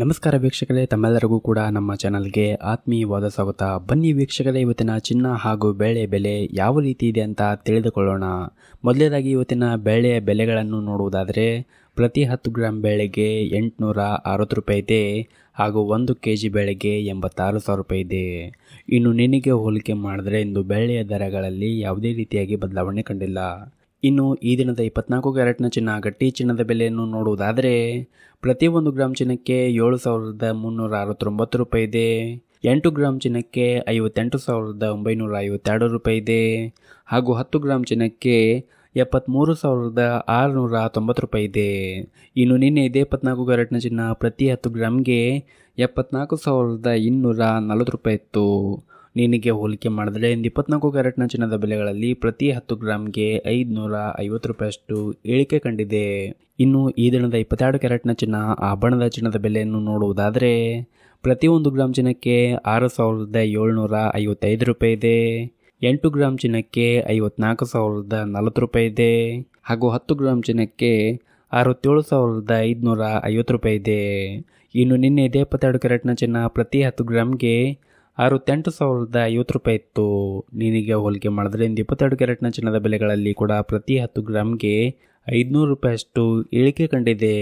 ನಮಸ್ಕಾರ ವೀಕ್ಷಕರೇ ತಮ್ಮೆಲ್ಲರಿಗೂ ಕೂಡ ನಮ್ಮ ಚಾನಲ್ಗೆ ಆತ್ಮೀಯವಾದ ಸ್ವಾಗತ ಬನ್ನಿ ವೀಕ್ಷಕರೇ ಇವತ್ತಿನ ಚಿನ್ನ ಹಾಗೂ ಬೇಳೆ ಬೆಲೆ ಯಾವ ರೀತಿ ಇದೆ ಅಂತ ತಿಳಿದುಕೊಳ್ಳೋಣ ಮೊದಲನೇದಾಗಿ ಇವತ್ತಿನ ಬೇಳೆಯ ಬೆಲೆಗಳನ್ನು ನೋಡುವುದಾದರೆ ಪ್ರತಿ ಹತ್ತು ಗ್ರಾಮ್ ಬೇಳೆಗೆ ಎಂಟುನೂರ ಅರವತ್ತು ರೂಪಾಯಿ ಇದೆ ಹಾಗೂ ಒಂದು ಕೆ ಜಿ ಬೇಳೆಗೆ ಎಂಬತ್ತಾರು ಸಾವಿರ ರೂಪಾಯಿ ಇದೆ ಇನ್ನು ನಿನಗೆ ಹೋಲಿಕೆ ಮಾಡಿದ್ರೆ ಇಂದು ಬೇಳೆಯ ದರಗಳಲ್ಲಿ ಯಾವುದೇ ರೀತಿಯಾಗಿ ಬದಲಾವಣೆ ಕಂಡಿಲ್ಲ ಇನ್ನು ಈ ದಿನದ ಇಪ್ಪತ್ನಾಲ್ಕು ಕ್ಯಾರೆಟ್ನ ಚಿನ್ನ ಗಟ್ಟಿ ಚಿನ್ನದ ಬೆಲೆಯನ್ನು ನೋಡುವುದಾದರೆ ಪ್ರತಿಯೊಂದು ಗ್ರಾಮ್ ಚಿನ್ನಕ್ಕೆ ಏಳು ಸಾವಿರದ ಮುನ್ನೂರ ಅರವತ್ತೊಂಬತ್ತು ರೂಪಾಯಿ ಇದೆ ಎಂಟು ಗ್ರಾಮ್ ಚಿನ್ನಕ್ಕೆ ಐವತ್ತೆಂಟು ಸಾವಿರದ ಒಂಬೈನೂರ ಐವತ್ತೆರಡು ರೂಪಾಯಿ ಇದೆ ಹಾಗೂ ಹತ್ತು ಗ್ರಾಮ್ ಚಿನ್ನಕ್ಕೆ ಎಪ್ಪತ್ತ್ಮೂರು ಸಾವಿರದ ಆರುನೂರ ತೊಂಬತ್ತು ರೂಪಾಯಿ ಇದೆ ಇನ್ನು ನಿನ್ನೆ ಇದೇ ಇಪ್ಪತ್ನಾಲ್ಕು ಕ್ಯಾರೆಟ್ನ ಚಿನ್ನ ಪ್ರತಿ ಹತ್ತು ಗ್ರಾಮ್ಗೆ ಎಪ್ಪತ್ನಾಲ್ಕು ಸಾವಿರದ ಇನ್ನೂರ ನಲವತ್ತು ರೂಪಾಯಿ ಇತ್ತು ನಿನಗೆ ಹೋಲಿಕೆ ಮಾಡಿದರೆ ಇಂದು ಇಪ್ಪತ್ನಾಲ್ಕು ಕ್ಯಾರೆಟ್ನ ಚಿನ್ನದ ಬೆಲೆಗಳಲ್ಲಿ ಪ್ರತಿ ಹತ್ತು ಗ್ರಾಮ್ಗೆ ಐದುನೂರ ಐವತ್ತು ರೂಪಾಯಿಯಷ್ಟು ಇಳಿಕೆ ಕಂಡಿದೆ ಇನ್ನು ಈ ದಿನದ ಇಪ್ಪತ್ತೆರಡು ಕ್ಯಾರೆಟ್ನ ಚಿನ್ನ ಆಭರಣದ ಚಿನ್ನದ ಬೆಲೆಯನ್ನು ನೋಡುವುದಾದರೆ ಪ್ರತಿಯೊಂದು ಗ್ರಾಮ್ ಚಿನ್ನಕ್ಕೆ ಆರು ಸಾವಿರದ ಏಳ್ನೂರ ಐವತ್ತೈದು ರೂಪಾಯಿ ಇದೆ ಎಂಟು ಗ್ರಾಮ್ ಚಿನ್ನಕ್ಕೆ ಐವತ್ನಾಲ್ಕು ಸಾವಿರದ ನಲವತ್ತು ರೂಪಾಯಿ ಇದೆ ಹಾಗೂ ಹತ್ತು ಗ್ರಾಮ್ ಚಿನ್ನಕ್ಕೆ ಅರವತ್ತೇಳು ಸಾವಿರದ ಐದುನೂರ ಐವತ್ತು ರೂಪಾಯಿ ಇದೆ ಇನ್ನು ನಿನ್ನೆ ಇದೇ ಇಪ್ಪತ್ತೆರಡು ಕ್ಯಾರೆಟ್ನ ಚಿನ್ನ ಪ್ರತಿ ಹತ್ತು ಗ್ರಾಮ್ಗೆ ಅರವತ್ತೆಂಟು ಸಾವಿರದ ಐವತ್ತು ರೂಪಾಯಿ ಇತ್ತು ನೀನಿಗೆ ಹೋಲಿಕೆ ಮಾಡಿದ್ರಿಂದ ಇಪ್ಪತ್ತೆರಡು ಕ್ಯಾರೆಟ್ನ ಚಿನ್ನದ ಬೆಲೆಗಳಲ್ಲಿ ಕೂಡ ಪ್ರತಿ ಹತ್ತು ಗ್ರಾಮ್ಗೆ ಐದುನೂರು ರೂಪಾಯಿಯಷ್ಟು ಇಳಿಕೆ ಕಂಡಿದೆ